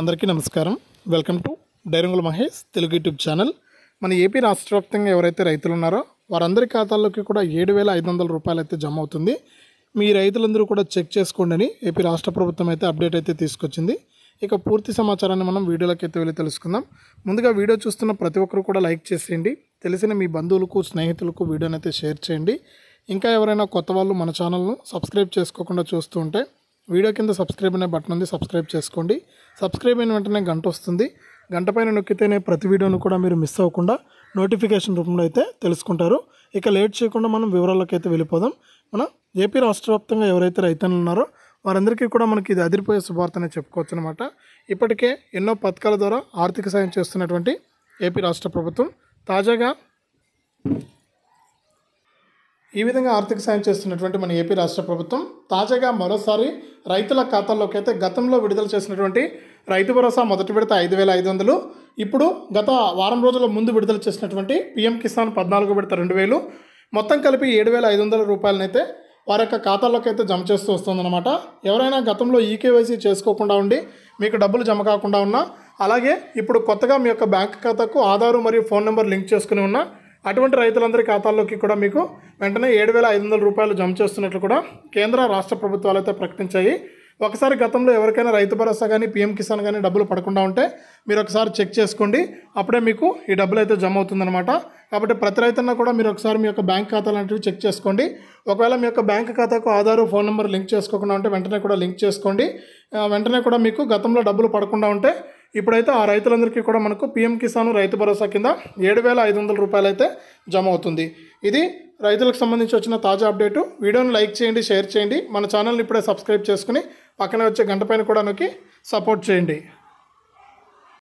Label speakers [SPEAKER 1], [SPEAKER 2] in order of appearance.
[SPEAKER 1] అందరికీ నమస్కారం welcome to డైరంగుల మహేష్ తెలుగు యూట్యూబ్ ఛానల్ మన ఏపీ రాష్ట్ర వ్యాప్తంగా ఎవరైతే రైతులు ఉన్నారో వారందరి ఖాతాల్లోకి కూడా ఏడు వేల ఐదు వందల రూపాయలు అయితే జమ అవుతుంది మీ రైతులందరూ కూడా చెక్ చేసుకోండి అని ఏపీ రాష్ట్ర ప్రభుత్వం అయితే అప్డేట్ అయితే తీసుకొచ్చింది ఇక పూర్తి సమాచారాన్ని మనం వీడియోలోకి అయితే వెళ్ళి తెలుసుకుందాం ముందుగా వీడియో చూస్తున్న ప్రతి ఒక్కరు కూడా లైక్ చేసేయండి తెలిసిన మీ బంధువులకు స్నేహితులకు వీడియోనైతే షేర్ చేయండి ఇంకా ఎవరైనా కొత్త వాళ్ళు మన ఛానల్ను సబ్స్క్రైబ్ చేసుకోకుండా చూస్తూ ఉంటే వీడియో కింద సబ్స్క్రైబ్ అనే బటన్ ఉంది సబ్స్క్రైబ్ చేసుకోండి సబ్స్క్రైబ్ అయిన వెంటనే గంట వస్తుంది గంట పైన నొక్కితేనే ప్రతి వీడియోను కూడా మీరు మిస్ అవ్వకుండా నోటిఫికేషన్ రూపంలో అయితే తెలుసుకుంటారు ఇక లేట్ చేయకుండా మనం వివరాల్లోకి అయితే వెళ్ళిపోదాం మనం ఏపీ రాష్ట్ర వ్యాప్తంగా ఎవరైతే రైతులు ఉన్నారో వారందరికీ కూడా మనకి ఇది అదిరిపోయే అనేది చెప్పుకోవచ్చు అనమాట ఇప్పటికే ఎన్నో పథకాల ద్వారా ఆర్థిక సాయం చేస్తున్నటువంటి ఏపీ రాష్ట్ర ప్రభుత్వం తాజాగా ఈ విధంగా ఆర్థిక సాయం చేస్తున్నటువంటి మన ఏపీ రాష్ట్ర ప్రభుత్వం తాజాగా మరోసారి రైతుల ఖాతాల్లోకి అయితే గతంలో విడుదల చేసినటువంటి రైతు భరోసా మొదటి విడత ఐదు వేల ఐదు వందలు ఇప్పుడు గత వారం రోజుల ముందు విడుదల చేసినటువంటి పీఎం కిసాన్ పద్నాలుగు విడత రెండు వేలు మొత్తం కలిపి ఏడు వేల ఐదు వందల రూపాయలనైతే వారి యొక్క ఖాతాల్లోకి అయితే జమ చేస్తూ వస్తుందన్నమాట ఎవరైనా గతంలో ఈకేవైసీ చేసుకోకుండా ఉండి మీకు డబ్బులు జమ కాకుండా ఉన్నా అలాగే ఇప్పుడు కొత్తగా మీ యొక్క బ్యాంక్ ఖాతాకు ఆధారు మరియు ఫోన్ నెంబర్ లింక్ చేసుకుని ఉన్నా అటువంటి రైతులందరి ఖాతాల్లోకి కూడా మీకు వెంటనే ఏడు వేల ఐదు వందల రూపాయలు జమ చేస్తున్నట్లు కూడా కేంద్ర రాష్ట్ర ప్రభుత్వాలు అయితే ప్రకటించాయి ఒకసారి గతంలో ఎవరికైనా రైతు భరోసా కానీ పీఎం కిసాన్ కానీ డబ్బులు పడకుండా ఉంటే మీరు ఒకసారి చెక్ చేసుకోండి అప్పుడే మీకు ఈ డబ్బులు అయితే జమ అవుతుందన్నమాట కాబట్టి ప్రతి రైతున్న కూడా మీరు ఒకసారి మీ యొక్క బ్యాంక్ ఖాతా లాంటివి చెక్ చేసుకోండి ఒకవేళ మీ యొక్క బ్యాంక్ ఖాతాకు ఆధారు ఫోన్ నెంబర్ లింక్ చేసుకోకుండా ఉంటే వెంటనే కూడా లింక్ చేసుకోండి వెంటనే కూడా మీకు గతంలో డబ్బులు పడకుండా ఉంటే ఇప్పుడైతే ఆ రైతులందరికీ కూడా మనకు పీఎం కిసాన్ రైతు భరోసా కింద ఏడు వేల ఐదు వందల రూపాయలు అయితే జమ అవుతుంది ఇది రైతులకు సంబంధించి వచ్చిన తాజా అప్డేటు వీడియోని లైక్ చేయండి షేర్ చేయండి మన ఛానల్ని ఇప్పుడే సబ్స్క్రైబ్ చేసుకుని పక్కనే వచ్చే గంట పైన కూడా నొక్కి సపోర్ట్ చేయండి